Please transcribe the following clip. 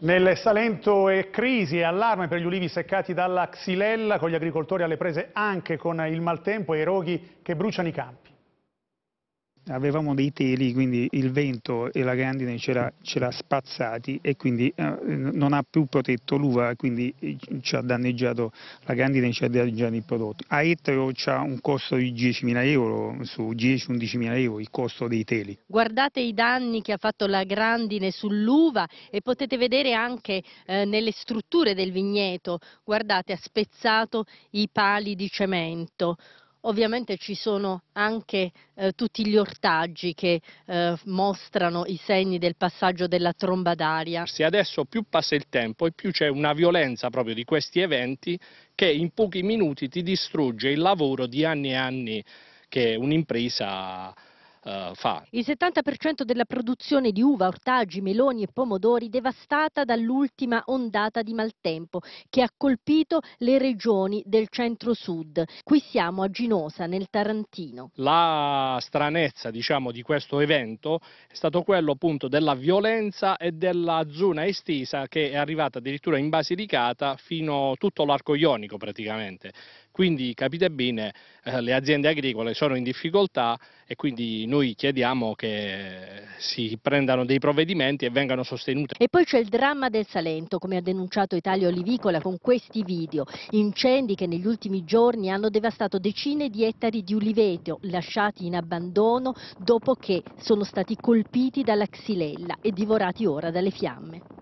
Nel Salento è crisi e allarme per gli ulivi seccati dalla xylella, con gli agricoltori alle prese anche con il maltempo e i roghi che bruciano i campi avevamo dei teli, quindi il vento e la grandine ce l'ha, spazzati e quindi eh, non ha più protetto l'uva, quindi eh, ci ha danneggiato, la grandine ci ha danneggiato i prodotti. A ettaro c'è un costo di 10.000 euro, su 10-11.000 euro il costo dei teli. Guardate i danni che ha fatto la grandine sull'uva e potete vedere anche eh, nelle strutture del vigneto, guardate ha spezzato i pali di cemento. Ovviamente ci sono anche eh, tutti gli ortaggi che eh, mostrano i segni del passaggio della tromba d'aria. Se adesso più passa il tempo e più c'è una violenza proprio di questi eventi che in pochi minuti ti distrugge il lavoro di anni e anni che un'impresa ha eh, fa. Il 70% della produzione di uva, ortaggi, meloni e pomodori devastata dall'ultima ondata di maltempo che ha colpito le regioni del centro-sud. Qui siamo a Ginosa, nel Tarantino. La stranezza diciamo, di questo evento è stato quello appunto della violenza e della zona estesa che è arrivata addirittura in Basilicata fino a tutto l'arco ionico praticamente. Quindi capite bene, eh, le aziende agricole sono in difficoltà e quindi noi chiediamo che si prendano dei provvedimenti e vengano sostenute. E poi c'è il dramma del Salento, come ha denunciato Italia Olivicola con questi video, incendi che negli ultimi giorni hanno devastato decine di ettari di uliveto lasciati in abbandono dopo che sono stati colpiti dalla xilella e divorati ora dalle fiamme.